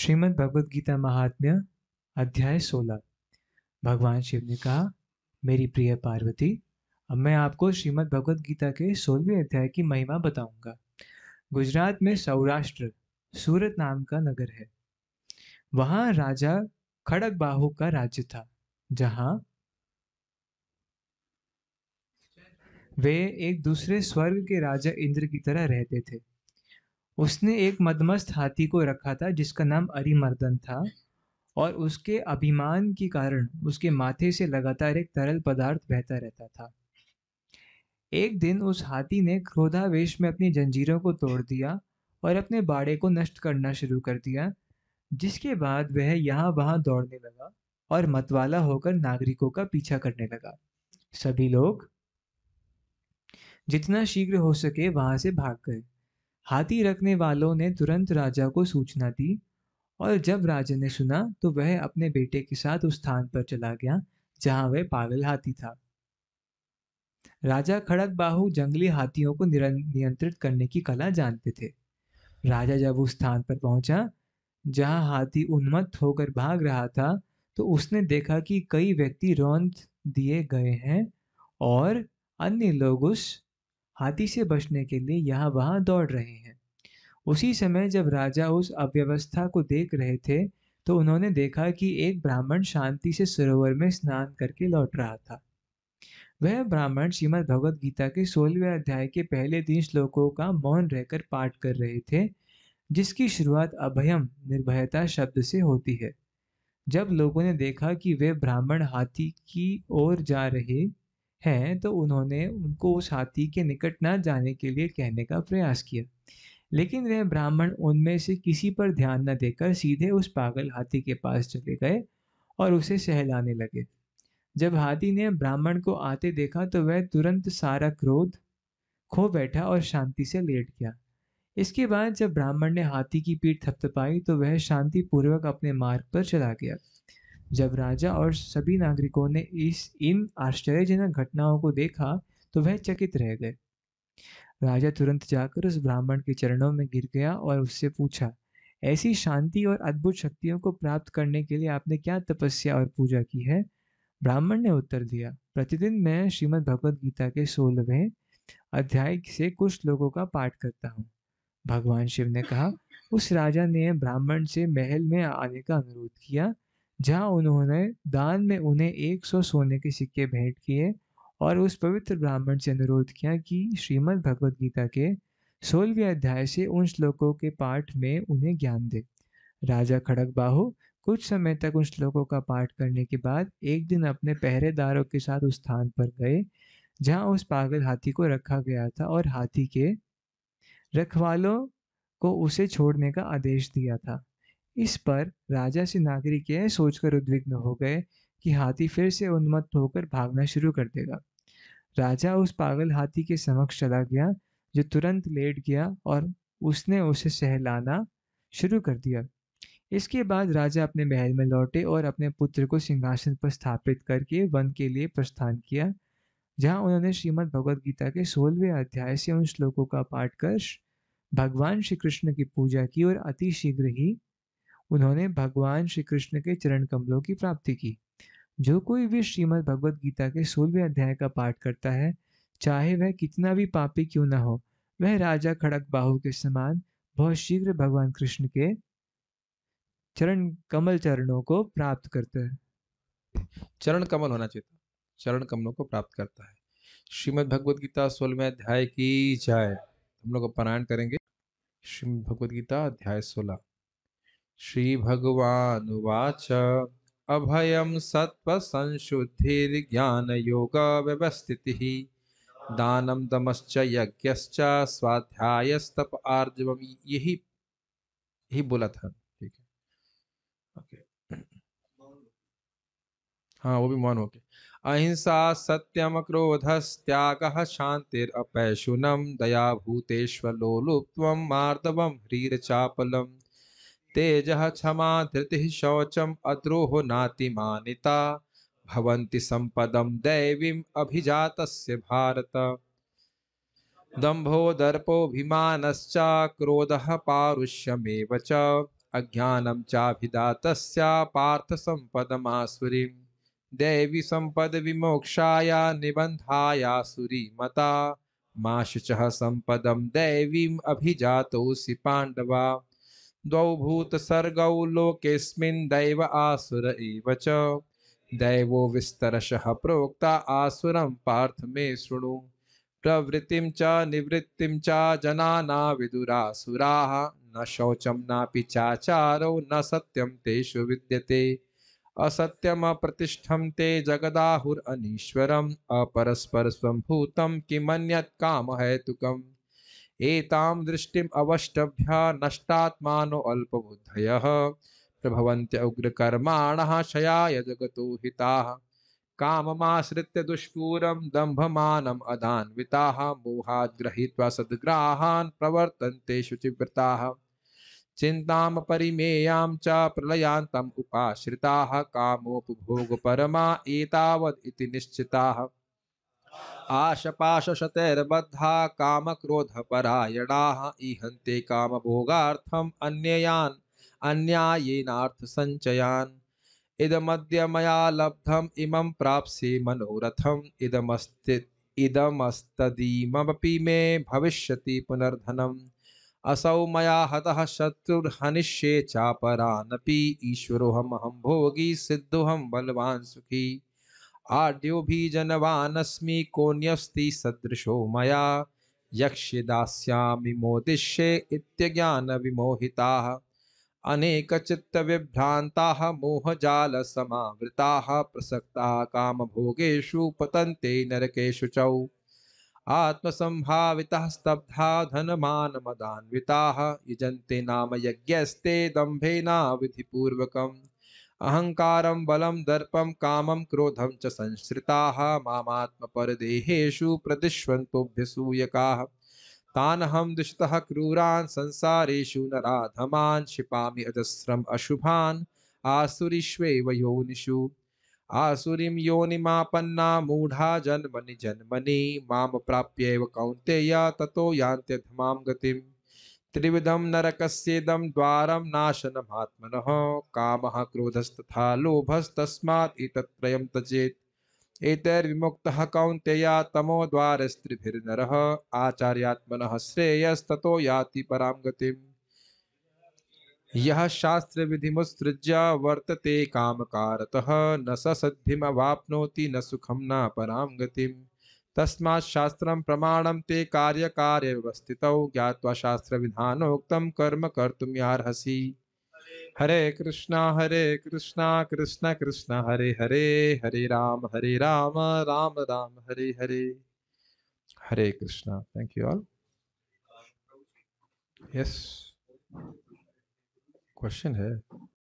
श्रीमद् भगवद गीता महात्म्य अध्याय 16 भगवान शिव ने कहा मेरी प्रिय पार्वती अब मैं आपको श्रीमद् भगवद गीता के सोलहवें अध्याय की महिमा बताऊंगा गुजरात में सौराष्ट्र सूरत नाम का नगर है वहां राजा खड़क बाहु का राज्य था जहाँ वे एक दूसरे स्वर्ग के राजा इंद्र की तरह रहते थे उसने एक मदमस्त हाथी को रखा था जिसका नाम अरिमर्दन था और उसके अभिमान के कारण उसके माथे से लगातार एक तरल पदार्थ बहता रहता था एक दिन उस हाथी ने क्रोधावेश में अपनी जंजीरों को तोड़ दिया और अपने बाड़े को नष्ट करना शुरू कर दिया जिसके बाद वह यहाँ वहाँ दौड़ने लगा और मतवाला होकर नागरिकों का पीछा करने लगा सभी लोग जितना शीघ्र हो सके वहां से भाग गए हाथी रखने वालों ने तुरंत राजा को सूचना दी और जब राजा ने सुना तो वह अपने बेटे के साथ उस स्थान पर चला गया जहां वह पागल हाथी था राजा खड़क बाहू जंगली हाथियों को नियंत्रित करने की कला जानते थे राजा जब उस स्थान पर पहुंचा जहां हाथी उन्मत्त होकर भाग रहा था तो उसने देखा कि कई व्यक्ति रौंद दिए गए हैं और अन्य लोग उस हाथी से बचने के लिए यहाँ वहाँ दौड़ रहे हैं उसी समय जब राजा उस अव्यवस्था को देख रहे थे तो उन्होंने देखा कि एक ब्राह्मण शांति से सरोवर में स्नान करके लौट रहा था वह ब्राह्मण श्रीमद भगवद गीता के सोलहवें अध्याय के पहले तीन श्लोकों का मौन रहकर पाठ कर रहे थे जिसकी शुरुआत अभयम निर्भयता शब्द से होती है जब लोगों ने देखा कि वे ब्राह्मण हाथी की ओर जा रहे हैं तो उन्होंने उनको उस हाथी के निकट न जाने के लिए कहने का प्रयास किया लेकिन वह ब्राह्मण उनमें से किसी पर ध्यान न देकर सीधे उस पागल हाथी के पास चले गए और उसे सहलाने लगे जब हाथी ने ब्राह्मण को आते देखा तो वह तुरंत सारा क्रोध खो बैठा और शांति से लेट गया इसके बाद जब ब्राह्मण ने हाथी की पीठ थपथपाई तो वह शांतिपूर्वक अपने मार्ग पर चला गया जब राजा और सभी नागरिकों ने इस इन आश्चर्यजनक घटनाओं को देखा तो वह चकित रह गए राजा तुरंत जाकर उस ब्राह्मण के चरणों में गिर गया और उससे पूछा ऐसी शांति और अद्भुत शक्तियों को प्राप्त करने के लिए आपने क्या तपस्या और पूजा की है ब्राह्मण ने उत्तर दिया प्रतिदिन मैं श्रीमद् भगवद गीता के सोलहवें अध्याय से कुछ लोगों का पाठ करता हूँ भगवान शिव ने कहा उस राजा ने ब्राह्मण से महल में आने का अनुरोध किया जहां उन्होंने दान में उन्हें एक सौ सोने के सिक्के भेंट किए और उस पवित्र ब्राह्मण से अनुरोध किया कि श्रीमद् भगवद गीता के सोलहवें अध्याय से उन श्लोकों के पाठ में उन्हें ज्ञान दे राजा खड़क बाहू कुछ समय तक उन श्लोकों का पाठ करने के बाद एक दिन अपने पहरेदारों के साथ उस स्थान पर गए जहां उस पागल हाथी को रखा गया था और हाथी के रखवालों को उसे छोड़ने का आदेश दिया था इस पर राजा से नागरिक यह सोचकर उद्विग्न हो गए कि हाथी फिर से उन्मत्त होकर भागना शुरू कर देगा राजा उस पागल हाथी के समक्ष चला गया जो तुरंत लेट गया और उसने उसे सहलाना शुरू कर दिया इसके बाद राजा अपने महल में लौटे और अपने पुत्र को सिंहासन पर स्थापित करके वन के लिए प्रस्थान किया जहां उन्होंने श्रीमद् भगवद गीता के सोलहवें अध्याय से उन श्लोकों का पाठ कर भगवान श्री कृष्ण की पूजा की और अति शीघ्र ही उन्होंने भगवान श्री कृष्ण के चरण कमलों की प्राप्ति की जो कोई भी श्रीमद् भगवद गीता के सोलहवें अध्याय का पाठ करता है चाहे वह कितना भी पापी क्यों न हो वह राजा खड़क बाहू के समान बहुत शीघ्र भगवान कृष्ण के चरण कमल चरणों को प्राप्त करता है चरण कमल होना चाहिए चरण कमलों को प्राप्त करता है श्रीमद् भगवद गीता सोलहवें अध्याय की जाय हम लोग पारायण करेंगे श्रीमद् भगवद गीता अध्याय सोलह श्री श्रीभगवानुवाच योग व्यवस्थित दानं दमश्च यज्ञ स्वाध्याय तप आर्जवम यही यही बोला था ठीक है ओके हाँ वो भी मौन हो गया अहिंसा सत्यम क्रोध त्याग शांतिर अपैशुनम दया मार्दव मार्दवम चापलम तेज क्षमा धृति शौचम अद्रोह नातिमानिता भवन्ति संपदम दैवीम अभिजात भारत दंभो दर्पोभिमानश्च क्रोधः पारुष्यमेव च अज्ञानं चाभिदातस्य पार्थ सम्पदमासुरीं देवी सम्पदविमोक्षाय निबन्धायासुरी मता मा शुचः सम्पदं दैवीम् अभिजातोऽसि पाण्डवा द्वौ भूतसर्गौ लोके दैव आसुर एव च दैवो विस्तरशः प्रोक्ता आसुरं पार्थ मे शृणु प्रवृत्तिं च निवृत्तिं च जनाना विदुरासुराः न शौचं नापि चाचारौ न सत्यं तेषु विद्यते असत्यमप्रतिष्ठं ते जगदाहुरनीश्वरम् अपरस्परस्वं भूतं किमन्यत् कामहेतुकम् एताम दृष्टिम अवष्टभ्य नष्टात्मानो अल्पबुद्धय प्रभवन्त्य उग्रकर्माण शयाय जगतो हिताः काममाश्रित्य दुष्पूरं दम्भमानम् अदान्विताः मोहाद् गृहीत्वा सद्ग्राहान् प्रवर्तन्ते शुचिव्रताः चिन्तां परिमेयां च प्रलयान्तम् उपाश्रिताः कामोपभोगपरमा एतावद् इति निश्चिताः इहंते काम भोगार्थम कामभोगार्थम् अन्ययान् संचयान इदमद्य मया लब्धम इमं प्राप्से मनोरथम इदमस्ति इदमस्तदीमपि मे भविष्यति पुनर्धनम् असौ मया हतः शत्रुर्हनिष्ये चापरानपि ईश्वरोऽहमहं भोगी सिद्धोऽहं बलवान् सुखी आद्योभिजनवानस्मि कोऽन्यस्ति सदृशो मया यक्षिदास्यामि मोदिष्ये इत्यज्ञानविमोहिताः अनेकचित्तविभ्रान्ताः मोहजालसमावृताः प्रसक्ताः कामभोगेषु पतन्ते नरकेषु च आत्मसंभावितः स्तब्धा धनमानमदान्विताः यजंते नाम यज्ञस्ते दम्भेनाविधिपूर्वकम् अहंकार बलम दर्पम काम क्रोधम च संश्रिता संश्रिताः मामात्मपरदेहेषु तान हम दुष्टः क्रूरान संसारेषु नाधमा क्षिपामि अजस्रम अशुभान आसुरीष्वेव योनिषु आसुरी योनिमापन्ना मूढा जन्मनि जन्मनि माम प्राप्य कौंतेय ततो यान्त्यधमां गतिम त्रिविधम नरकस्येदम द्वारम नाशनम आत्मन काम क्रोधस्तथा लोभस्तस्मात्त्रयम तजेत एतैर्विमुक्त कौंतया तमो द्वारस्त्रिभिर्नर आचार्यात्मन श्रेयस्तो याति पराम गति यह शास्त्र विधि मुत्सृज्य वर्तते काम कारतः न ससिम न सुखम न पराम गतिम तस्मा शास्त्र प्रमाण ते कार्य कार्य व्यवस्थित ज्ञावा शास्त्र उत्तम कर्म कर्तुम यारहसी Hare Krishna Hare Krishna Krishna Krishna Hare Hare Hare Ram Hare Ram Ram Ram Hare Hare Hare Krishna thank you all yes question है